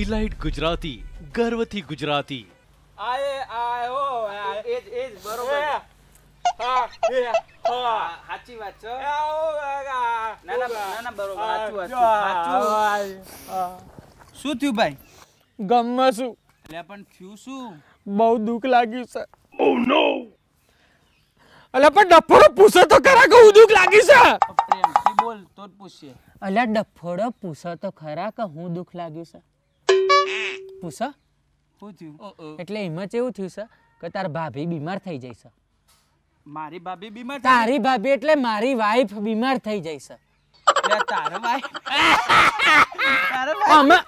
elite Gujarati ગર્વથી ગુજરાતી આયે આયો એ શું થયું ભાઈ ગમમાં શું એટલે પણ થયું શું બહુ દુઃખ લાગ્યું છે ઓ નો અલ્યા પણ ડફોડો પૂછે તો ખરા કે હું દુઃખ લાગી છે પ્રેમથી બોલ તો જ પૂછશે અલ્યા ડફોડો પૂછે તો ખરા કે હું દુઃખ લાગ્યું છે પૂછો શું થયું એટલે એમાં એવું થયું છે કે તાર ભાભી બીમાર થઈ જાય છે મારી ભાભી બીમાર તારી ભાભી એટલે મારી વાઈફ બીમાર થઈ જાય છે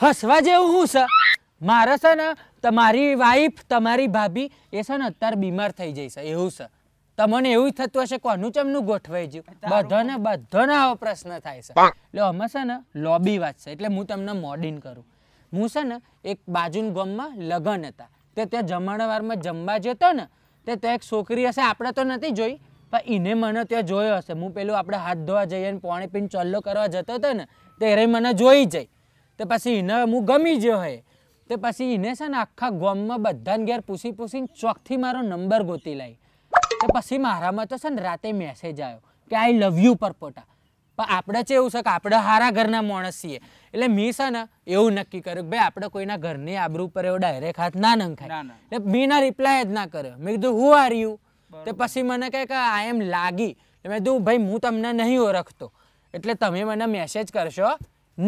હસવા જેવું શું છે મારે છે ને તમારી વાઈફ તમારી ભાભી એ છે ને અત્યારે બીમાર થઈ જાય છે એવું છે તમને એવું થતું હશે કોનું ચમનું ગોઠવાઈ ગયું બધાને બધાને આવો પ્રશ્ન થાય છે એટલે અમે છે ને લોબી વાત છે એટલે હું તમને મોડિન કરું હું છે ને એક બાજુના ગામમાં લગ્ન હતા તે ત્યાં જમણવારમાં જમવા જતો ને તે ત્યાં એક છોકરી હશે આપણે તો નથી જોઈ પણ એને મને ત્યાં જોયો હશે હું પેલું આપણે હાથ ધોવા જઈએ અને પાણી પીને ચલ્લો કરવા જતો હતો ને તે એરે મને જોઈ જાય તો પછી એને હું ગમી ગયો હોય તો પછી એને છે ને આખા ગામમાં બધાને ઘેર પૂછી પૂછીને ચોકથી મારો નંબર ગોતી લાવી તો પછી મારામાં તો છે ને રાતે મેસેજ આવ્યો કે આઈ લવ યુ પર પોટા પણ આપણે છે એવું છે કે આપણે હારા ઘરના માણસ છીએ એટલે મી છે ને એવું નક્કી કર્યું કે ભાઈ આપણે કોઈના ઘરની આબરૂ પર એવો ડાયરેક્ટ હાથ ના નંખાય એટલે મેં ના રિપ્લાય જ ના કર્યો મેં કીધું હું આર યુ તે પછી મને કહે કે આ એમ લાગી મેં કીધું ભાઈ હું તમને નહીં ઓળખતો એટલે તમે મને મેસેજ કરશો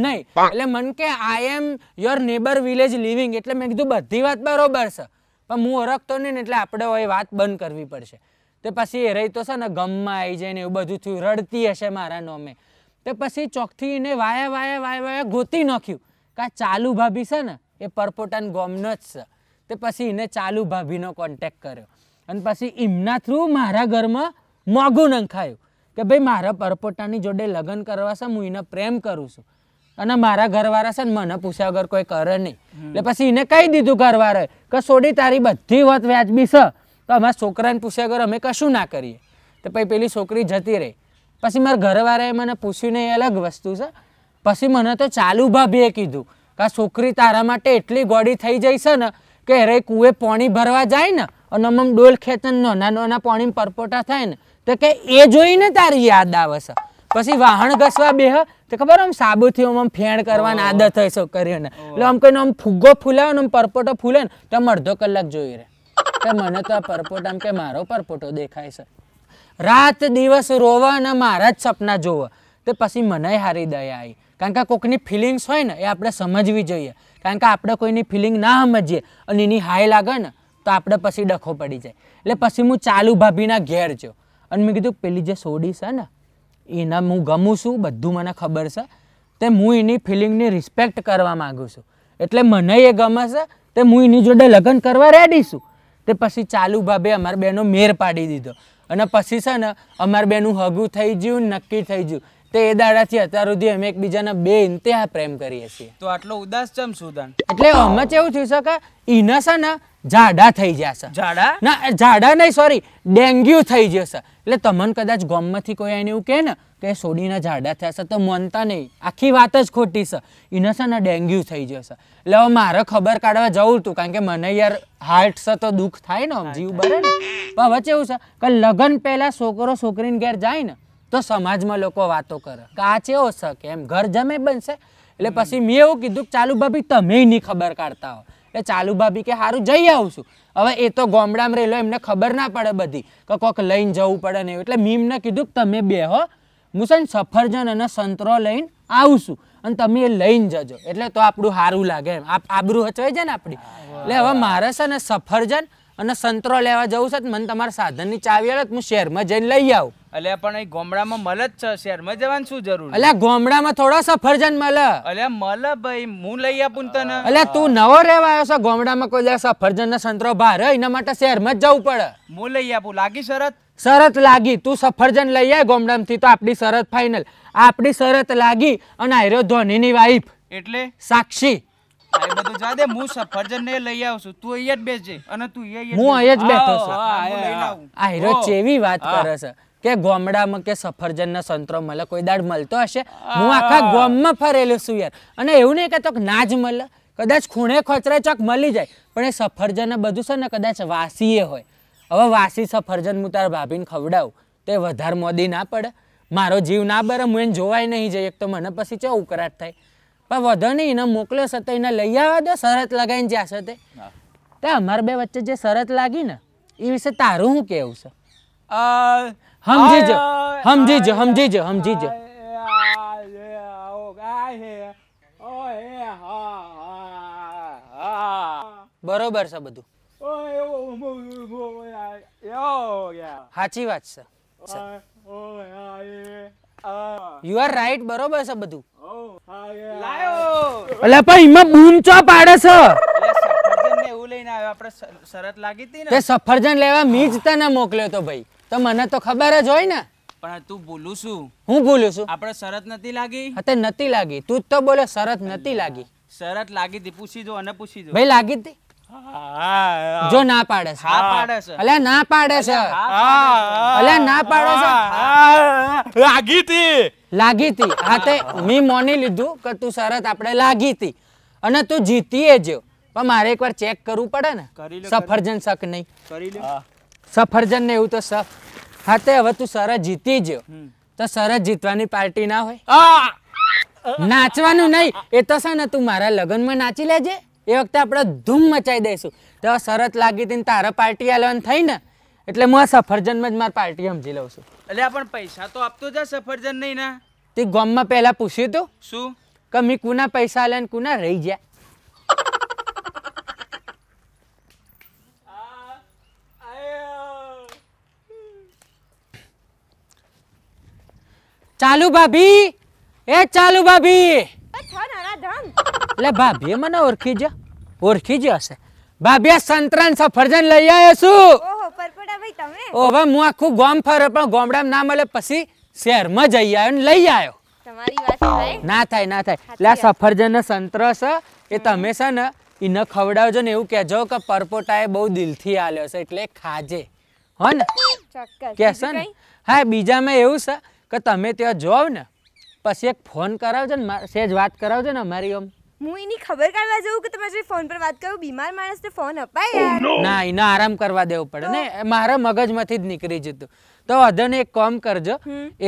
નહીં એટલે મન કે I am your neighbour village living એટલે મેં કીધું બધી વાત બરોબર છે પણ હું ઓળખતો નહીં ને એટલે આપણે એ વાત બંધ કરવી પડશે તે પછી એ રહી તો છે ને ગમમાં આવી જાય ને એવું બધું થયું રડતી હશે મારા નોમે તે પછી ચોખથી એને વાયા વાયા વાયા વાયા ગોતી નાખ્યું કે ચાલુ ભાભી છે ને એ પરપોટાન ગોમનો જ છે તે પછી એને ચાલુ ભાભીનો કોન્ટેક કર્યો અને પછી એમના થ્રુ મારા ઘરમાં મોગું નંખાયું કે ભાઈ મારા પરપોટાની જોડે લગ્ન કરવા છે હું એને પ્રેમ કરું છું અને મારા ઘરવાળા છે ને મને પૂછ્યા વગર કોઈ કરે નહીં એટલે પછી એને કહી દીધું ઘરવાળાએ કે સોડી તારી બધી વાત વ્યાજબી છે તો અમારા છોકરાને પૂછ્યા કરો અમે કશું ના કરીએ તો પછી પેલી છોકરી જતી રહી પછી મારા ઘરવાળાએ મને પૂછ્યું એ અલગ વસ્તુ છે પછી મને તો ચાલુ ભાભીએ કીધું કે આ છોકરી તારા માટે એટલી ગોડી થઈ જઈ છે ને કે અરે કુએ પાણી ભરવા જાય ને અને આમ ડોલ ખેંચે નાના નાના પાણી પરપોટા થાય ને તો કે એ જોઈને તારી યાદ આવે છે પછી વાહણ ઘસવા બેહ તો ખબર આમ સાબુથી આમ ફેણ કરવાની આદત હોય છોકરીઓને એટલે આમ કહીને આમ ફુગ્ગો ફૂલાવે ને આમ પરપોટો ફૂલે ને તો અડધો કલાક જોઈ રહે કે મને તો આ પરપોટ આમ કે મારો પરપોટો દેખાય છે રાત દિવસ રોવા અને મારા જ સપના જોવા તે પછી મને હારી દયા આવી કારણ કે કોઈકની ફિલિંગ્સ હોય ને એ આપણે સમજવી જોઈએ કારણ કે આપણે કોઈની ફિલિંગ ના સમજીએ અને એની હાય લાગે ને તો આપણે પછી ડખો પડી જાય એટલે પછી હું ચાલુ ભાભીના ઘેર જો અને મેં કીધું પેલી જે સોડી છે ને એના હું ગમું છું બધું મને ખબર છે તે હું એની ફિલિંગની રિસ્પેક્ટ કરવા માગું છું એટલે મને એ ગમે છે તે હું એની જોડે લગ્ન કરવા રેડી છું તે પછી ચાલુ ભાભે અમાર બેનો મેર પાડી દીધો અને પછી છે ને અમાર બેનું હગું થઈ ગયું નક્કી થઈ ગયું તે એ દાડાથી અત્યાર સુધી અમે એકબીજાના બે ઇન્તેહા પ્રેમ કરીએ છીએ તો આટલો ઉદાસ ચમ સુદાન એટલે અમે એવું થયું છે કે ઈના છે ને ઝાડા થઈ જશે ઝાડા ના ઝાડા નહીં સોરી ડેન્ગ્યુ થઈ જશે એટલે તમને કદાચ ગોમમાંથી કોઈ એને એવું કહે ને કે સોડીના ઝાડા થયા છે તો મનતા નહીં આખી વાત જ ખોટી છે એને છે ને ડેન્ગ્યુ થઈ જશે એટલે હવે મારે ખબર કાઢવા જવું હતું કારણ કે મને યાર હાર્ટ છે તો દુઃખ થાય ને જીવ બને ને પણ હવે એવું છે કે લગ્ન પહેલાં છોકરો છોકરીને ઘેર જાય ને તો સમાજમાં લોકો વાતો કરે કે આ ચેવો છે કે એમ ઘર જમે બનશે એટલે પછી મેં એવું કીધું કે ચાલુ ભાભી તમે નહીં ખબર કાઢતા હો એટલે ચાલુ ભાભી કે સારું જઈ આવશું હવે એ તો ગોમડામાં રહેલો એમને ખબર ના પડે બધી કે કોક લઈને જવું પડે ને એટલે મીમને કીધું કે તમે બે હો હું છે ને સફરજન અને સંતરો લઈને આવશું અને તમે એ લઈને જજો એટલે તો આપણું સારું લાગે એમ આબરું હચવાઈ જાય ને આપણી એટલે હવે મારે છે ને સફરજન અને સંતરો લેવા જવું છે મને તમારા સાધનની ચાવી આવે હું શહેરમાં જઈને લઈ આવું એટલે પણ એ ગોમડામાં મળે જ છે શહેરમાં જવાનું શું જરૂર એટલે ગોમડામાં થોડો સફરજન મળે એટલે મળે ભાઈ હું લઈ આપું તને એટલે તું નવો રહેવા આવ્યો છે ગોમડામાં કોઈ સફરજન ને સંતરો ભારે એના માટે શહેરમાં જ જવું પડે હું લઈ આપું લાગી શરત શરત લાગી તું સફરજન લઈ આય ગોમડામથી તો આપણી શરત ફાઇનલ આપણી શરત લાગી અને આયરો ધોનીની વાઈફ એટલે સાક્ષી વાત કરે છે કે ગોમડામાં કે સફરજનના સંતરો મળે કોઈ દાડ મળતો હશે હું આખા ગોમમાં ફરેલું છું યાર અને એવું નહીં કે તો ના જ મળે કદાચ ખૂણે ખોચરાય ચોક મળી જાય પણ એ સફરજન બધું છે ને કદાચ વાસીએ હોય હવે વાસી સફરજન હું તાર ભાભીને ખવડાવું તો એ વધારે મોદી ના પડે મારો જીવ ના બરે હું એને જોવાય નહીં જઈએ તો મને પછી ચો ઉકરાટ થાય પણ વધો નહીં એને મોકલ્યો છે તો એને લઈ આવવા દો શરત લગાવીને જ્યાં સતે તે અમારા બે વચ્ચે જે શરત લાગી ને એ વિશે તારું શું કેવું છે સમજી જ સમજી જ સમજી જ સમજી જ બરોબર છે બધું સાચી વાત છે યુ આર રાઈટ બરોબર છે બધું એટલે પણ એમાં બૂમ પાડે છે સફરજન લેવા મીજ તને મોકલ્યો તો ભાઈ તો મને તો ખબર જ હોય ને પણ તું બોલું છું હું બોલું છું આપણે શરત નથી લાગી નથી લાગી તું તો બોલે શરત નથી લાગી શરત લાગી હતી પૂછી જો અને પૂછી જો ભાઈ લાગી હતી જો ના પાડે છે હા ના પાડે છે અલે ના પાડે છે લાગી હતી લાગી હતી હા તે મી મોની લીધું કે તું શરત આપણે લાગી હતી અને તું જીતીએ જ પણ મારે એકવાર ચેક કરવું પડે ને સફરજન શક નહીં સફરજન ને એવું તો શક હા તે હવે તું શરત જીતી જ તો શરત જીતવાની પાર્ટી ના હોય નાચવાનું નહીં એ તો છે ને તું મારા લગ્નમાં નાચી લેજે એ વખતે આપણે ધૂમ મચાવી દઈશું તો શરત લાગી હતી તારા પાર્ટી આલવાનું થઈ ને એટલે હું આ સફરજનમાં જ મારી પાર્ટી સમજી લઉં છું એટલે પણ પૈસા તો આપતો જા સફરજન નહીં ના તે ગામમાં પહેલાં પૂછ્યું તું શું કે મેં કુના પૈસા આલે કુના રહી જાય ચાલુ ભાભી એ ચાલુ ભાભી એટલે ભાભી મને ઓળખી જા ઓળખી જ હશે ભાભ્યા સંતરાન સફરજન લઈ આવ્યો છું ઓ હવે હું આખું ગામ ફરે પણ ગામડામાં ના મળે પછી શહેરમાં જઈ આવ્યો ને લઈ આવ્યો ના થાય ના થાય એટલે આ સફરજન ને સંતર છે એ તમે છે ને એને ખવડાવજો ને એવું કહેજો કે પરપોટા એ બહુ દિલથી આલ્યો છે એટલે ખાજે હો ને કહેશો ને હા બીજા મેં એવું છે કે તમે ત્યાં જોવ ને પછી એક ફોન કરાવજો ને સેજ વાત કરાવજો ને અમારી આમ હું એની ખબર કાઢવા જઉં કે તમે જે ફોન પર વાત કરો બીમાર માણસને ફોન અપાય યાર oh, ના એને આરામ કરવા દેવો પડે ને મારા મગજમાંથી જ નીકળી જતું તો અધન એક કામ કરજો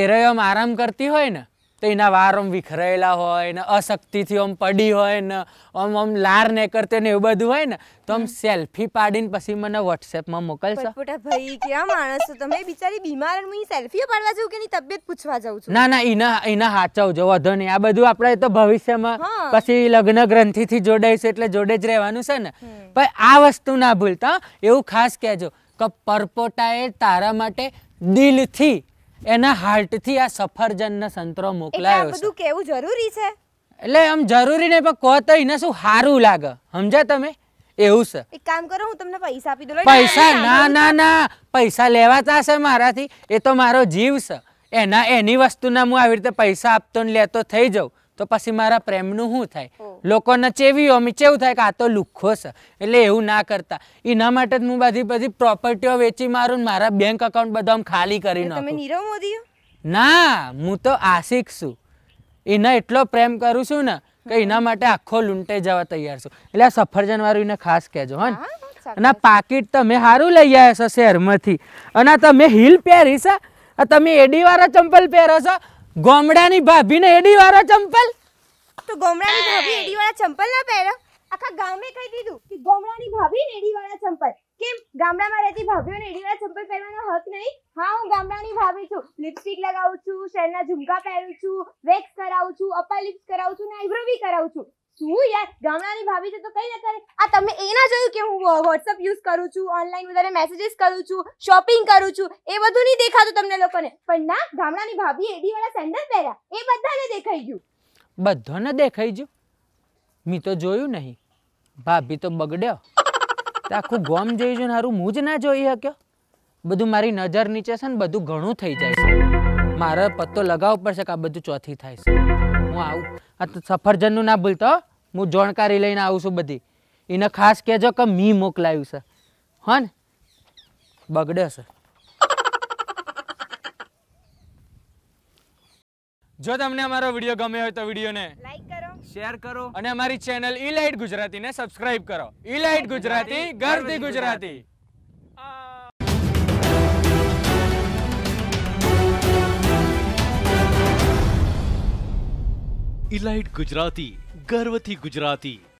એ રહ્યો આરામ કરતી હોય ને તો એના વાર આમ વિખરાયેલા હોય ને અશક્તિથી આમ પડી હોય ને આમ આમ લાર ને કરતે ને એવું બધું હોય ને તો આમ સેલ્ફી પાડીને પછી મને વોટ્સએપમાં મોકલશો પોટા ભાઈ કેવા માણસ છો તમે બિચારી બીમાર અને હું સેલ્ફીઓ પાડવા જાઉં કે એની તબિયત પૂછવા જાઉં છું ના ના એના એના હાચવજો વધો નહીં આ બધું આપણે તો ભવિષ્યમાં પછી લગ્ન ગ્રંથિથી જોડાઈશું એટલે જોડે જ રહેવાનું છે ને પણ આ વસ્તુ ના ભૂલતા એવું ખાસ કહેજો કે પરપોટાએ તારા માટે દિલથી એના હાર્ટથી આ સફરજનનો સંતરો મોકલાયો છે બધું કેવું જરૂરી છે એટલે આમ જરૂરી નહીં પણ કહો તો એને શું સારું લાગે સમજ્યા તમે એવું છે એક કામ કરો હું તમને પૈસા આપી દઉં પૈસા ના ના ના પૈસા લેવાતા છે મારાથી એ તો મારો જીવ છે એના એની વસ્તુના હું આવી રીતે પૈસા આપતો ને લેતો થઈ જાઉં તો પછી મારા પ્રેમનું શું થાય લોકોને ચેવી મીચે એવું થાય કે આ તો લુખ્ખો છે એટલે એવું ના કરતા એના માટે જ હું બધી બધી પ્રોપર્ટીઓ વેચી મારું મારા બેંક એકાઉન્ટ બધા ખાલી કરી નીરવ મોદી ના હું તો આશિક છું એને એટલો પ્રેમ કરું છું ને કે એના માટે આખો લૂંટે જવા તૈયાર છું એટલે આ સફરજન વાળું એને ખાસ કહેજો હા અને આ પાકીટ તમે સારું લઈ આવ્યા છો શહેરમાંથી અને તમે હિલ પહેરી છે તમે એડી વાળા ચંપલ પહેરો છો ગોમડાની ભાભીને એડી વાળા ચંપલ તો ગોમડાની ભાભી એડી વાળા ચંપલ ના પહેરો આખા ગામે કહી દીધું કે ગોમડાની ભાભી ને એડી વાળા ચંપલ કેમ ગામડામાં રહેતી ભાભીઓને એડી વાળા ચંપલ પહેરવાનો હક નહીં હા હું ગામડાની ભાભી છું લિપસ્ટિક લગાવું છું શહેરના ઝુમકા પહેરું છું વેક્સ કરાવું છું અપર લિપ્સ કરાવું છું ને આઈબ્રો બી કરાવું છું શું યાર ગામડાની ભાભી છે તો કઈ ના કરે આ તમે એના જોયું કે હું વોટ્સઅપ યુઝ કરું છું ઓનલાઈન વધારે મેસેજીસ કરું છું શોપિંગ કરું છું એ બધું નહીં દેખાતું તમને લોકોને પણ ના ગામડાની ભાભી એડી વાળા સેન્ડલ પહેર્યા એ બધાને દેખાઈ ગયું બધાને દેખાઈ ગયું મેં તો જોયું નહીં ભાભી તો બગડ્યો આખું ગોમ જોઈ છે ને હારું હું જ ના જોઈ શક્યો બધું મારી નજર નીચે છે ને બધું ઘણું થઈ જાય છે મારે પત્તો લગાવવો પડશે કે આ બધું ચોથી થાય છે હું આવું આ તો સફરજનનું ના ભૂલતો હું જાણકારી લઈને આવું છું બધી એને ખાસ કહેજો કે મી મોકલાયું છે હા ને બગડે છે જો તમને અમારો વિડીયો ગમે હોય તો વિડીયોને લાઈક કરો શેર કરો અને અમારી ચેનલ ઈ લાઇટ ગુજરાતીને સબસ્ક્રાઇબ કરો ઈ લાઇટ ગુજરાતી ઘરથી ગુજરાતી ઇલાઇટ ગુજરાતી ગર્વથી ગુજરાતી